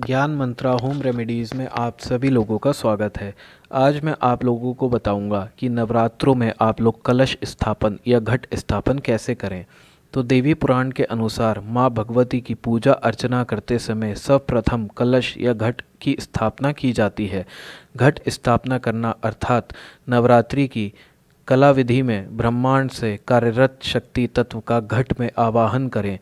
ज्ञान मंत्रा home remedies में आप सभी लोगों का स्वागत है आज मैं आप लोगों को बताऊंगा कि नवरात्रों में आप लोग कलश स्थापन या घट स्थापन कैसे करें तो देवी पुराण के अनुसार माँ भगवती की पूजा अर्चना करते समय सर्वप्रथम कलश या घट की स्थापना की जाती है घट स्थापना करना अर्थात नवरात्रि की कला विधि में ब्रह्मांड से कार्यरत शक्ति तत्व का घट में आवाहन करें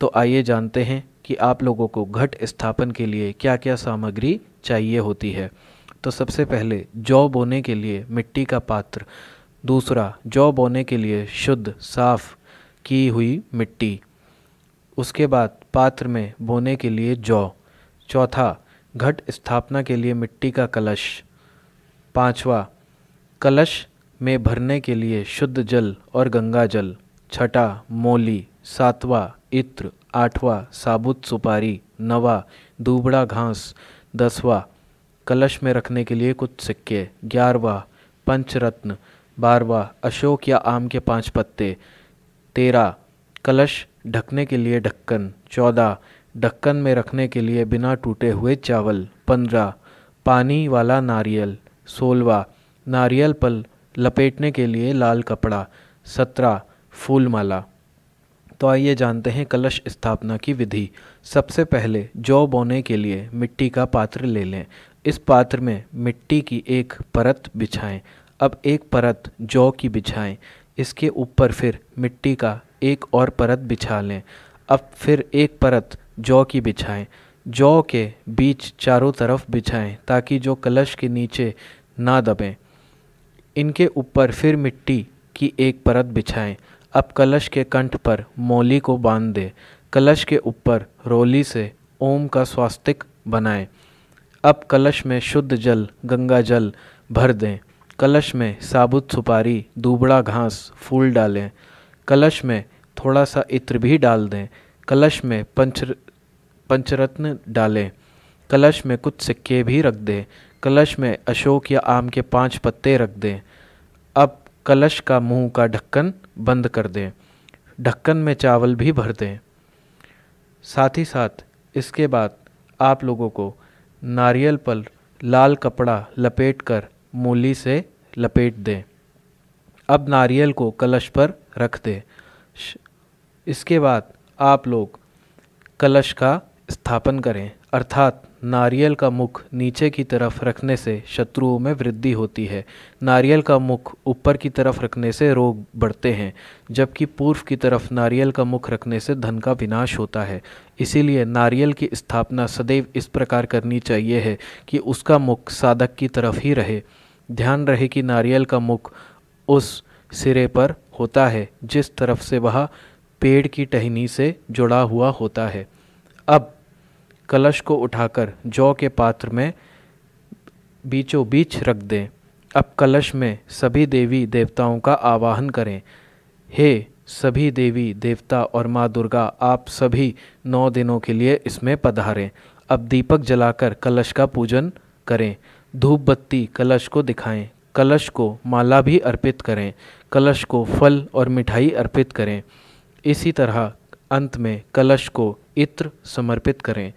तो आइए जानते हैं कि आप लोगों को घट स्थापन के लिए क्या क्या सामग्री चाहिए होती है तो सबसे पहले जौ बोने के लिए मिट्टी का पात्र दूसरा जौ बोने के लिए शुद्ध साफ की हुई मिट्टी उसके बाद पात्र में बोने के लिए जौ चौथा घट स्थापना के लिए मिट्टी का कलश पांचवा कलश में भरने के लिए शुद्ध जल और गंगा जल छठा मोली सातवा इत्र आठवां साबुत सुपारी नवा दूबड़ा घास दसवा कलश में रखने के लिए कुछ सिक्के ग्यारहवा पंचरत्न बारवा अशोक या आम के पांच पत्ते तेरह कलश ढकने के लिए ढक्कन चौदह ढक्कन में रखने के लिए बिना टूटे हुए चावल पंद्रह पानी वाला नारियल सोलवा नारियल पल लपेटने के लिए लाल कपड़ा सत्रह फूलमाला तो आइए जानते हैं कलश स्थापना की विधि सबसे पहले जौ बोने के लिए मिट्टी का पात्र ले लें इस पात्र में मिट्टी की एक परत बिछाएं अब एक परत जौ की बिछाएं इसके ऊपर फिर मिट्टी का एक और परत बिछा लें अब फिर एक परत जौ की बिछाएं जौ के बीच चारों तरफ बिछाएं ताकि जो कलश के नीचे ना दबें इनके ऊपर फिर मिट्टी की एक परत बिछाएं अब कलश के कंठ पर मोली को बांध दे कलश के ऊपर रोली से ओम का स्वास्तिक बनाए अब कलश में शुद्ध जल गंगा जल भर दें कलश में साबुत सुपारी दूबड़ा घास फूल डालें कलश में थोड़ा सा इत्र भी डाल दें कलश में पंच पंचरत्न डालें कलश में कुछ सिक्के भी रख दें कलश में अशोक या आम के पांच पत्ते रख दें अब कलश का मुंह का ढक्कन बंद कर दें ढक्कन में चावल भी भर दें साथ ही साथ इसके बाद आप लोगों को नारियल पर लाल कपड़ा लपेट कर मूली से लपेट दें अब नारियल को कलश पर रख दें इसके बाद आप लोग कलश का स्थापन करें अर्थात नारियल का मुख नीचे की तरफ रखने से शत्रुओं में वृद्धि होती है नारियल का मुख ऊपर की तरफ रखने से रोग बढ़ते हैं जबकि पूर्व की तरफ नारियल का मुख रखने से धन का विनाश होता है इसीलिए नारियल की स्थापना सदैव इस प्रकार करनी चाहिए है कि उसका मुख साधक की तरफ ही रहे ध्यान रहे कि नारियल का मुख उस सिरे पर होता है जिस तरफ से वह पेड़ की टहनी से जुड़ा हुआ होता है अब कलश को उठाकर जौ के पात्र में बीचों बीच रख दें अब कलश में सभी देवी देवताओं का आवाहन करें हे सभी देवी देवता और माँ दुर्गा आप सभी नौ दिनों के लिए इसमें पधारें अब दीपक जलाकर कलश का पूजन करें धूप बत्ती कलश को दिखाएं कलश को माला भी अर्पित करें कलश को फल और मिठाई अर्पित करें इसी तरह अंत में कलश को इत्र समर्पित करें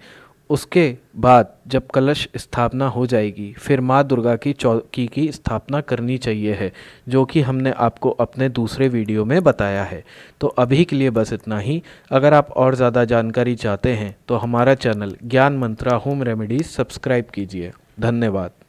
उसके बाद जब कलश स्थापना हो जाएगी फिर माँ दुर्गा की चौकी की स्थापना करनी चाहिए है जो कि हमने आपको अपने दूसरे वीडियो में बताया है तो अभी के लिए बस इतना ही अगर आप और ज़्यादा जानकारी चाहते हैं तो हमारा चैनल ज्ञान मंत्रा होम रेमेडीज़ सब्सक्राइब कीजिए धन्यवाद